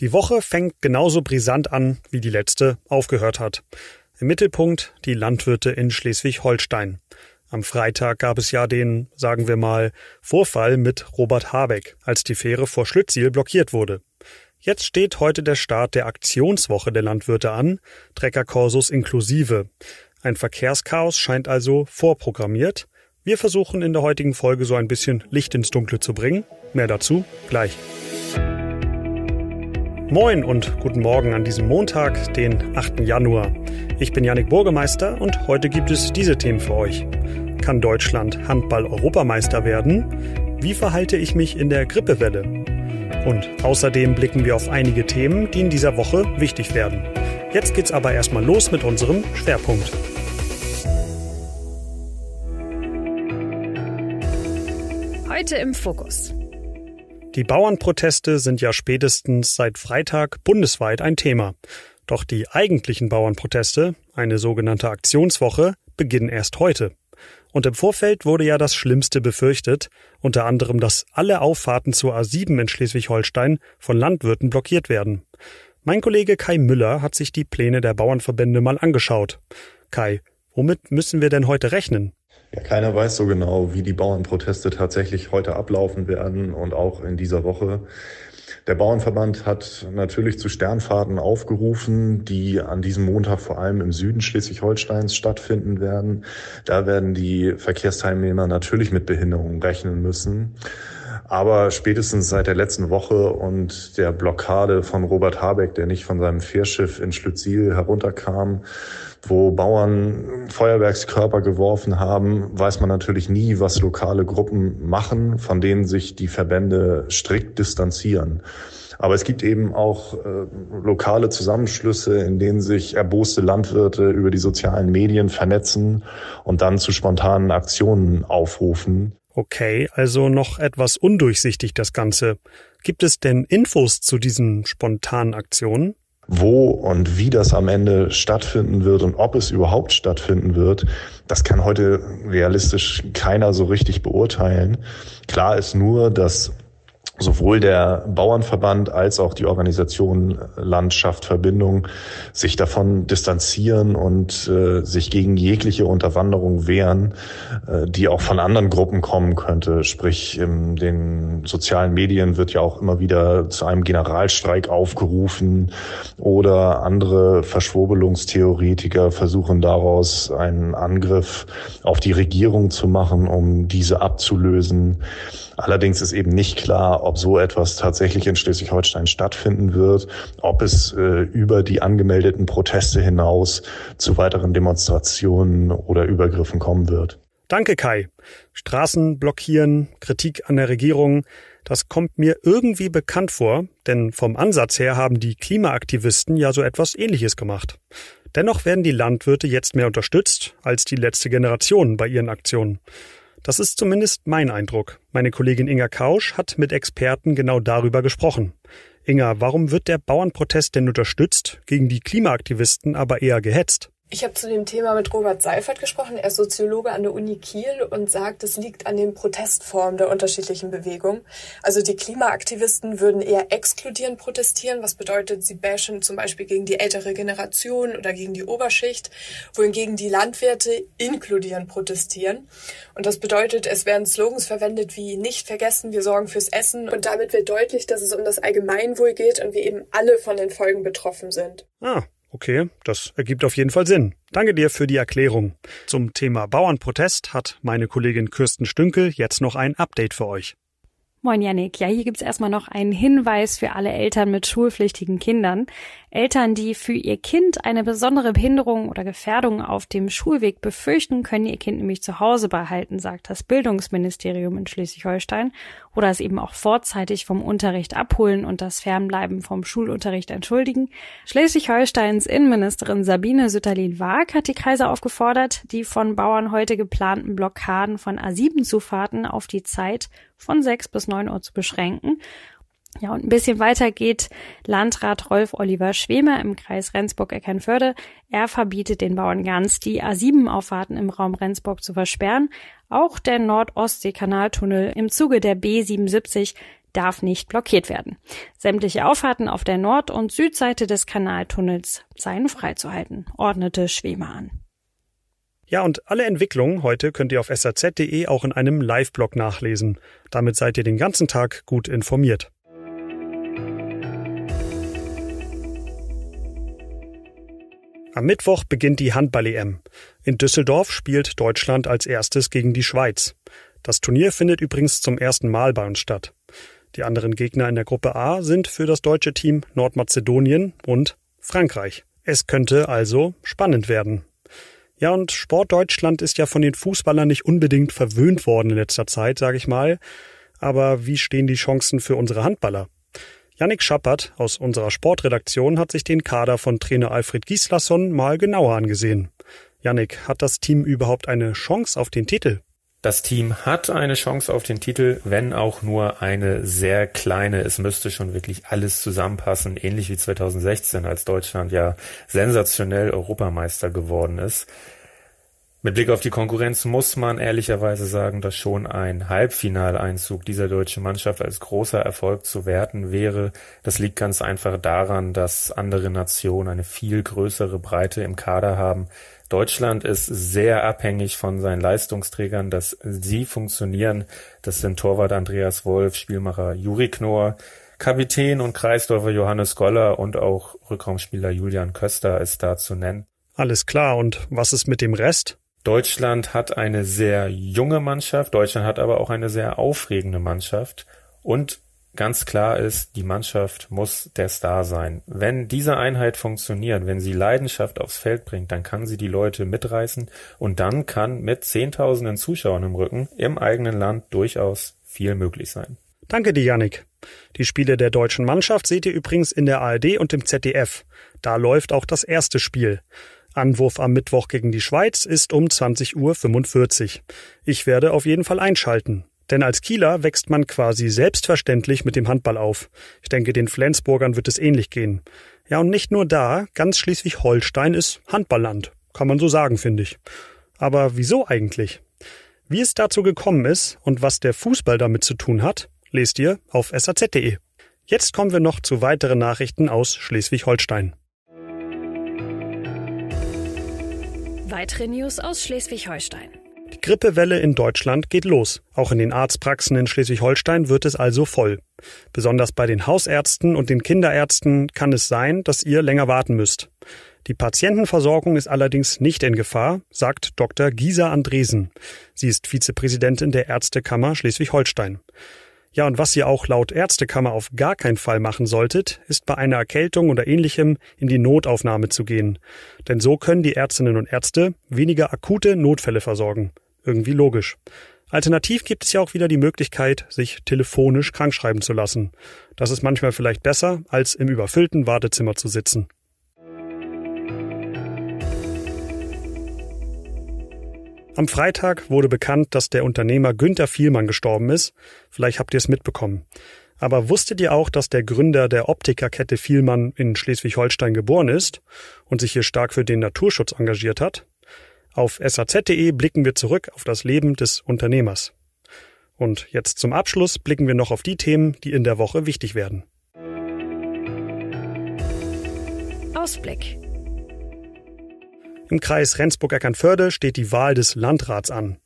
Die Woche fängt genauso brisant an, wie die letzte aufgehört hat. Im Mittelpunkt die Landwirte in Schleswig-Holstein. Am Freitag gab es ja den, sagen wir mal, Vorfall mit Robert Habeck, als die Fähre vor Schlütziel blockiert wurde. Jetzt steht heute der Start der Aktionswoche der Landwirte an, Treckerkorsus inklusive. Ein Verkehrschaos scheint also vorprogrammiert. Wir versuchen in der heutigen Folge so ein bisschen Licht ins Dunkle zu bringen. Mehr dazu gleich. Moin und guten Morgen an diesem Montag, den 8. Januar. Ich bin Yannick Burgemeister und heute gibt es diese Themen für euch. Kann Deutschland Handball-Europameister werden? Wie verhalte ich mich in der Grippewelle? Und außerdem blicken wir auf einige Themen, die in dieser Woche wichtig werden. Jetzt geht's aber erstmal los mit unserem Schwerpunkt. Heute im Fokus. Die Bauernproteste sind ja spätestens seit Freitag bundesweit ein Thema. Doch die eigentlichen Bauernproteste, eine sogenannte Aktionswoche, beginnen erst heute. Und im Vorfeld wurde ja das Schlimmste befürchtet, unter anderem, dass alle Auffahrten zur A7 in Schleswig-Holstein von Landwirten blockiert werden. Mein Kollege Kai Müller hat sich die Pläne der Bauernverbände mal angeschaut. Kai, womit müssen wir denn heute rechnen? Ja, keiner weiß so genau, wie die Bauernproteste tatsächlich heute ablaufen werden und auch in dieser Woche. Der Bauernverband hat natürlich zu Sternfahrten aufgerufen, die an diesem Montag vor allem im Süden Schleswig-Holsteins stattfinden werden. Da werden die Verkehrsteilnehmer natürlich mit Behinderungen rechnen müssen. Aber spätestens seit der letzten Woche und der Blockade von Robert Habeck, der nicht von seinem Fährschiff in Schlütziel herunterkam, wo Bauern Feuerwerkskörper geworfen haben, weiß man natürlich nie, was lokale Gruppen machen, von denen sich die Verbände strikt distanzieren. Aber es gibt eben auch äh, lokale Zusammenschlüsse, in denen sich erboste Landwirte über die sozialen Medien vernetzen und dann zu spontanen Aktionen aufrufen. Okay, also noch etwas undurchsichtig das Ganze. Gibt es denn Infos zu diesen spontanen Aktionen? Wo und wie das am Ende stattfinden wird und ob es überhaupt stattfinden wird, das kann heute realistisch keiner so richtig beurteilen. Klar ist nur, dass sowohl der Bauernverband als auch die Organisation Landschaft Verbindung sich davon distanzieren und äh, sich gegen jegliche Unterwanderung wehren, äh, die auch von anderen Gruppen kommen könnte. Sprich, in den sozialen Medien wird ja auch immer wieder zu einem Generalstreik aufgerufen oder andere Verschwurbelungstheoretiker versuchen daraus einen Angriff auf die Regierung zu machen, um diese abzulösen. Allerdings ist eben nicht klar, ob so etwas tatsächlich in Schleswig-Holstein stattfinden wird, ob es äh, über die angemeldeten Proteste hinaus zu weiteren Demonstrationen oder Übergriffen kommen wird. Danke, Kai. Straßen blockieren, Kritik an der Regierung, das kommt mir irgendwie bekannt vor, denn vom Ansatz her haben die Klimaaktivisten ja so etwas Ähnliches gemacht. Dennoch werden die Landwirte jetzt mehr unterstützt als die letzte Generation bei ihren Aktionen. Das ist zumindest mein Eindruck. Meine Kollegin Inga Kausch hat mit Experten genau darüber gesprochen. Inga, warum wird der Bauernprotest denn unterstützt, gegen die Klimaaktivisten aber eher gehetzt? Ich habe zu dem Thema mit Robert Seifert gesprochen. Er ist Soziologe an der Uni Kiel und sagt, es liegt an den Protestformen der unterschiedlichen Bewegungen. Also die Klimaaktivisten würden eher exkludierend protestieren, was bedeutet, sie bashen zum Beispiel gegen die ältere Generation oder gegen die Oberschicht, wohingegen die Landwirte inkludierend protestieren. Und das bedeutet, es werden Slogans verwendet wie nicht vergessen, wir sorgen fürs Essen. Und damit wird deutlich, dass es um das Allgemeinwohl geht und wir eben alle von den Folgen betroffen sind. Ah, Okay, das ergibt auf jeden Fall Sinn. Danke dir für die Erklärung. Zum Thema Bauernprotest hat meine Kollegin Kirsten Stünkel jetzt noch ein Update für euch. Moin Janik, ja hier gibt's erstmal noch einen Hinweis für alle Eltern mit schulpflichtigen Kindern. Eltern, die für ihr Kind eine besondere Behinderung oder Gefährdung auf dem Schulweg befürchten, können ihr Kind nämlich zu Hause behalten, sagt das Bildungsministerium in Schleswig-Holstein, oder es eben auch vorzeitig vom Unterricht abholen und das Fernbleiben vom Schulunterricht entschuldigen. Schleswig-Holsteins Innenministerin Sabine Sütterlin-Waag hat die Kreise aufgefordert, die von Bauern heute geplanten Blockaden von A7-Zufahrten auf die Zeit von 6 bis 9 Uhr zu beschränken. Ja, und ein bisschen weiter geht Landrat Rolf Oliver Schwemer im Kreis Rendsburg-Eckernförde. Er verbietet den Bauern ganz, die A7-Auffahrten im Raum Rendsburg zu versperren. Auch der Nord-Ostsee-Kanaltunnel im Zuge der B77 darf nicht blockiert werden. Sämtliche Auffahrten auf der Nord- und Südseite des Kanaltunnels seien freizuhalten, ordnete Schwemer an. Ja, und alle Entwicklungen heute könnt ihr auf saz.de auch in einem Live-Blog nachlesen. Damit seid ihr den ganzen Tag gut informiert. Am Mittwoch beginnt die Handball-EM. In Düsseldorf spielt Deutschland als erstes gegen die Schweiz. Das Turnier findet übrigens zum ersten Mal bei uns statt. Die anderen Gegner in der Gruppe A sind für das deutsche Team Nordmazedonien und Frankreich. Es könnte also spannend werden. Ja, und Sportdeutschland ist ja von den Fußballern nicht unbedingt verwöhnt worden in letzter Zeit, sage ich mal. Aber wie stehen die Chancen für unsere Handballer? Yannick Schappert aus unserer Sportredaktion hat sich den Kader von Trainer Alfred Gislason mal genauer angesehen. Yannick, hat das Team überhaupt eine Chance auf den Titel? Das Team hat eine Chance auf den Titel, wenn auch nur eine sehr kleine. Es müsste schon wirklich alles zusammenpassen, ähnlich wie 2016, als Deutschland ja sensationell Europameister geworden ist. Mit Blick auf die Konkurrenz muss man ehrlicherweise sagen, dass schon ein Halbfinaleinzug dieser deutschen Mannschaft als großer Erfolg zu werten wäre. Das liegt ganz einfach daran, dass andere Nationen eine viel größere Breite im Kader haben Deutschland ist sehr abhängig von seinen Leistungsträgern, dass sie funktionieren. Das sind Torwart Andreas Wolf, Spielmacher Juri Knorr, Kapitän und Kreisläufer Johannes Goller und auch Rückraumspieler Julian Köster ist da zu nennen. Alles klar. Und was ist mit dem Rest? Deutschland hat eine sehr junge Mannschaft. Deutschland hat aber auch eine sehr aufregende Mannschaft. Und ganz klar ist, die Mannschaft muss der Star sein. Wenn diese Einheit funktioniert, wenn sie Leidenschaft aufs Feld bringt, dann kann sie die Leute mitreißen und dann kann mit Zehntausenden Zuschauern im Rücken im eigenen Land durchaus viel möglich sein. Danke dir, Yannick. Die Spiele der deutschen Mannschaft seht ihr übrigens in der ARD und im ZDF. Da läuft auch das erste Spiel. Anwurf am Mittwoch gegen die Schweiz ist um 20.45 Uhr. Ich werde auf jeden Fall einschalten. Denn als Kieler wächst man quasi selbstverständlich mit dem Handball auf. Ich denke, den Flensburgern wird es ähnlich gehen. Ja, und nicht nur da, ganz Schleswig-Holstein ist Handballland. Kann man so sagen, finde ich. Aber wieso eigentlich? Wie es dazu gekommen ist und was der Fußball damit zu tun hat, lest ihr auf saz.de. Jetzt kommen wir noch zu weiteren Nachrichten aus Schleswig-Holstein. Weitere News aus Schleswig-Holstein. Grippewelle in Deutschland geht los. Auch in den Arztpraxen in Schleswig-Holstein wird es also voll. Besonders bei den Hausärzten und den Kinderärzten kann es sein, dass ihr länger warten müsst. Die Patientenversorgung ist allerdings nicht in Gefahr, sagt Dr. Gisa Andresen. Sie ist Vizepräsidentin der Ärztekammer Schleswig-Holstein. Ja, und was ihr auch laut Ärztekammer auf gar keinen Fall machen solltet, ist bei einer Erkältung oder ähnlichem in die Notaufnahme zu gehen. Denn so können die Ärztinnen und Ärzte weniger akute Notfälle versorgen. Irgendwie logisch. Alternativ gibt es ja auch wieder die Möglichkeit, sich telefonisch krankschreiben zu lassen. Das ist manchmal vielleicht besser, als im überfüllten Wartezimmer zu sitzen. Am Freitag wurde bekannt, dass der Unternehmer Günther Vielmann gestorben ist. Vielleicht habt ihr es mitbekommen. Aber wusstet ihr auch, dass der Gründer der Optikerkette Vielmann in Schleswig-Holstein geboren ist und sich hier stark für den Naturschutz engagiert hat? Auf saz.de blicken wir zurück auf das Leben des Unternehmers. Und jetzt zum Abschluss blicken wir noch auf die Themen, die in der Woche wichtig werden. Ausblick. Im Kreis Rendsburg-Eckernförde steht die Wahl des Landrats an.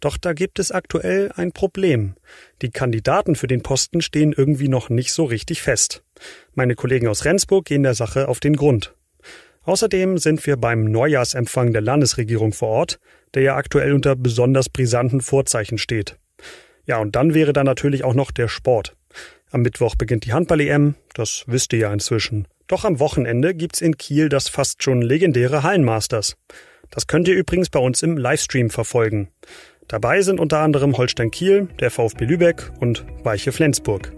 Doch da gibt es aktuell ein Problem. Die Kandidaten für den Posten stehen irgendwie noch nicht so richtig fest. Meine Kollegen aus Rendsburg gehen der Sache auf den Grund. Außerdem sind wir beim Neujahrsempfang der Landesregierung vor Ort, der ja aktuell unter besonders brisanten Vorzeichen steht. Ja, und dann wäre da natürlich auch noch der Sport. Am Mittwoch beginnt die Handball-EM, das wisst ihr ja inzwischen. Doch am Wochenende gibt's in Kiel das fast schon legendäre Hallenmasters. Das könnt ihr übrigens bei uns im Livestream verfolgen. Dabei sind unter anderem Holstein Kiel, der VfB Lübeck und Weiche Flensburg.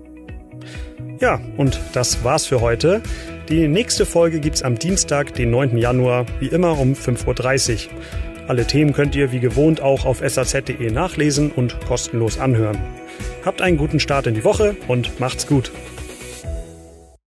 Ja, und das war's für heute. Die nächste Folge gibt's am Dienstag, den 9. Januar, wie immer um 5.30 Uhr. Alle Themen könnt ihr wie gewohnt auch auf saz.de nachlesen und kostenlos anhören. Habt einen guten Start in die Woche und macht's gut.